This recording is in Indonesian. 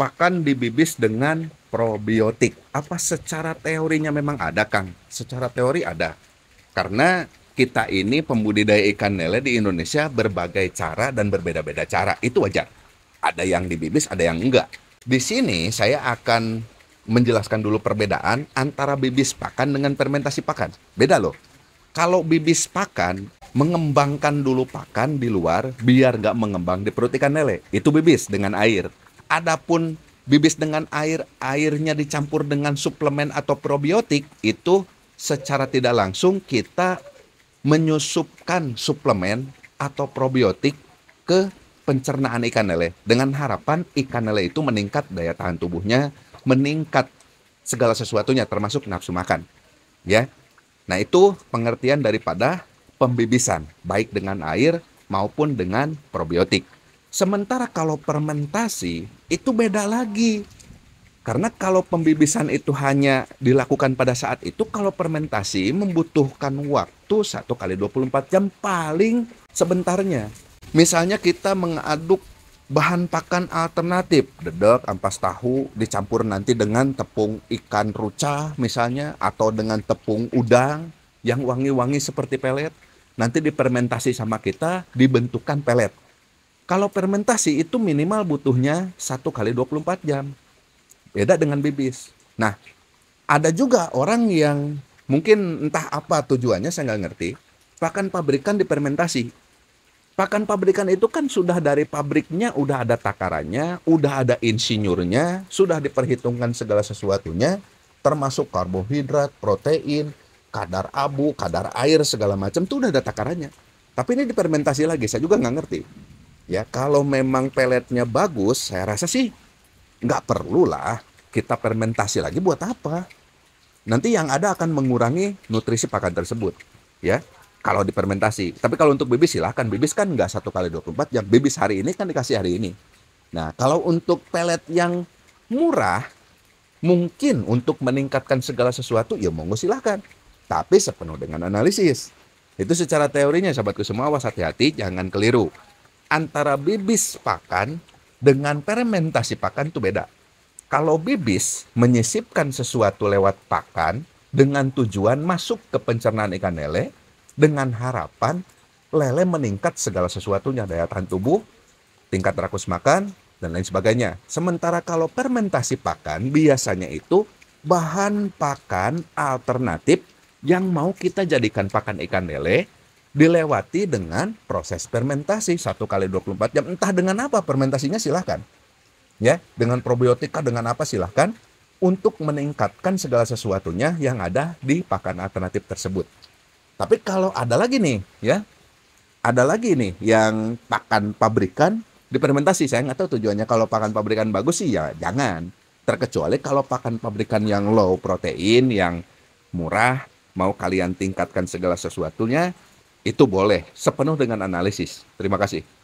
pakan dibibis dengan probiotik. Apa secara teorinya memang ada, Kang? Secara teori ada. Karena kita ini pembudidaya ikan lele di Indonesia berbagai cara dan berbeda-beda cara. Itu wajar. Ada yang dibibis, ada yang enggak. Di sini saya akan menjelaskan dulu perbedaan antara bibis pakan dengan fermentasi pakan. Beda loh. Kalau bibis pakan, mengembangkan dulu pakan di luar biar nggak mengembang di perut ikan lele. Itu bibis dengan air. Adapun bibis dengan air, airnya dicampur dengan suplemen atau probiotik itu secara tidak langsung kita menyusupkan suplemen atau probiotik ke pencernaan ikan lele dengan harapan ikan lele itu meningkat daya tahan tubuhnya, meningkat segala sesuatunya termasuk nafsu makan. Ya. Nah, itu pengertian daripada pembibisan baik dengan air maupun dengan probiotik. Sementara kalau fermentasi itu beda lagi. Karena kalau pembibisan itu hanya dilakukan pada saat itu, kalau fermentasi membutuhkan waktu 1 kali 24 jam paling sebentarnya. Misalnya kita mengaduk bahan pakan alternatif, dedek, ampas tahu, dicampur nanti dengan tepung ikan ruca misalnya, atau dengan tepung udang yang wangi-wangi seperti pelet, nanti dipermentasi sama kita, dibentukkan pelet kalau fermentasi itu minimal butuhnya 1 kali 24 jam. Beda dengan bibis. Nah, ada juga orang yang mungkin entah apa tujuannya saya nggak ngerti. Pakan pabrikan difermentasi. Pakan pabrikan itu kan sudah dari pabriknya udah ada takarannya, udah ada insinyurnya, sudah diperhitungkan segala sesuatunya, termasuk karbohidrat, protein, kadar abu, kadar air segala macam itu udah ada takarannya. Tapi ini dipermentasi lagi, saya juga nggak ngerti. Ya kalau memang peletnya bagus, saya rasa sih nggak perlu lah kita fermentasi lagi buat apa. Nanti yang ada akan mengurangi nutrisi pakan tersebut. Ya, kalau difermentasi. Tapi kalau untuk bibis silahkan. Bibis kan nggak satu kali 24 jam. Bibis hari ini kan dikasih hari ini. Nah, kalau untuk pelet yang murah, mungkin untuk meningkatkan segala sesuatu, ya monggo silahkan. Tapi sepenuh dengan analisis. Itu secara teorinya, sahabatku semua, awas hati-hati, jangan keliru antara bibis pakan dengan fermentasi pakan itu beda. Kalau bibis menyisipkan sesuatu lewat pakan dengan tujuan masuk ke pencernaan ikan lele dengan harapan lele meningkat segala sesuatunya daya tahan tubuh, tingkat rakus makan dan lain sebagainya. Sementara kalau fermentasi pakan biasanya itu bahan pakan alternatif yang mau kita jadikan pakan ikan lele dilewati dengan proses fermentasi satu kali 24 jam. Entah dengan apa fermentasinya silahkan. Ya, dengan probiotika dengan apa silahkan untuk meningkatkan segala sesuatunya yang ada di pakan alternatif tersebut. Tapi kalau ada lagi nih, ya, ada lagi nih yang pakan pabrikan dipermentasi Saya nggak tahu tujuannya kalau pakan pabrikan bagus sih ya jangan. Terkecuali kalau pakan pabrikan yang low protein, yang murah, mau kalian tingkatkan segala sesuatunya, itu boleh sepenuh dengan analisis. Terima kasih.